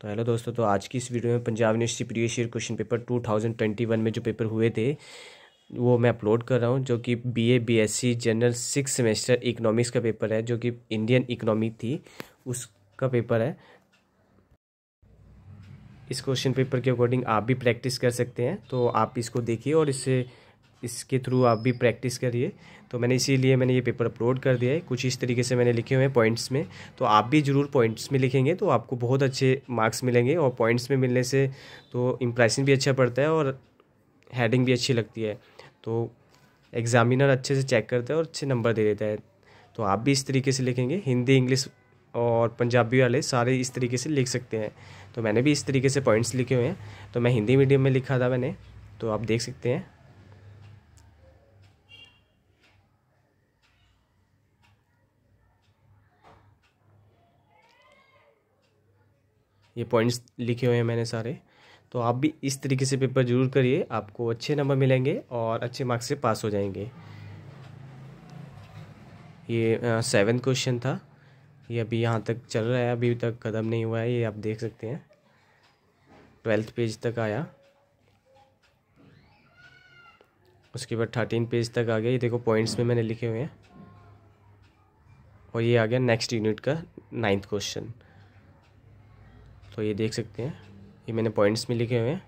तो हेलो दोस्तों तो आज की इस वीडियो में Punjab university previous year question paper 2021 में जो पेपर हुए थे वो मैं अपलोड कर रहा हूँ जो कि BA BSc general six semester economics का पेपर है जो कि इंडियन इकोनॉमी थी उसका पेपर है इस क्वेश्चन पेपर के अकॉर्डिंग आप भी प्रैक्टिस कर सकते हैं तो आप इसको देखिए और इससे इसके थ्रू आप भी प्रैक्टिस करिए तो मैंने इसीलिए मैंने ये पेपर अपलोड कर दिया है कुछ इस तरीके से मैंने लिखे हुए हैं पॉइंट्स में तो आप भी ज़रूर पॉइंट्स में लिखेंगे तो आपको बहुत अच्छे मार्क्स मिलेंगे और पॉइंट्स में मिलने से तो इम्प्रेशन भी अच्छा पड़ता है और हेडिंग भी अच्छी लगती है तो एग्जामिनर अच्छे से चेक करता है और अच्छे नंबर दे देता है तो आप भी इस तरीके से लिखेंगे हिंदी इंग्लिश और पंजाबी वाले सारे इस तरीके से लिख सकते हैं तो मैंने भी इस तरीके से पॉइंट्स लिखे हुए हैं तो मैं हिंदी मीडियम में लिखा था मैंने तो आप देख सकते हैं ये पॉइंट्स लिखे हुए हैं मैंने सारे तो आप भी इस तरीके से पेपर जरूर करिए आपको अच्छे नंबर मिलेंगे और अच्छे मार्क्स से पास हो जाएंगे ये सेवन क्वेश्चन था ये अभी यहाँ तक चल रहा है अभी तक कदम नहीं हुआ है ये आप देख सकते हैं ट्वेल्थ पेज तक आया उसके बाद थर्टीन पेज तक आ गया ये देखो पॉइंट्स में मैंने लिखे हुए हैं और ये आ गया नेक्स्ट यूनिट का नाइन्थ क्वेश्चन तो ये देख सकते हैं ये मैंने पॉइंट्स में लिखे हुए हैं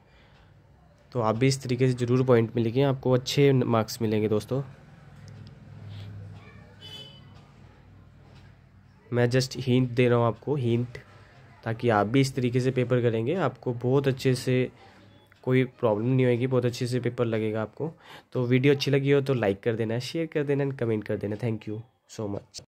तो आप भी इस तरीके से ज़रूर पॉइंट में लिखें आपको अच्छे मार्क्स मिलेंगे दोस्तों मैं जस्ट हिंट दे रहा हूँ आपको हिंट ताकि आप भी इस तरीके से पेपर करेंगे आपको बहुत अच्छे से कोई प्रॉब्लम नहीं होगी बहुत अच्छे से पेपर लगेगा आपको तो वीडियो अच्छी लगी हो तो लाइक कर देना शेयर कर देना एंड कमेंट कर देना थैंक यू सो मच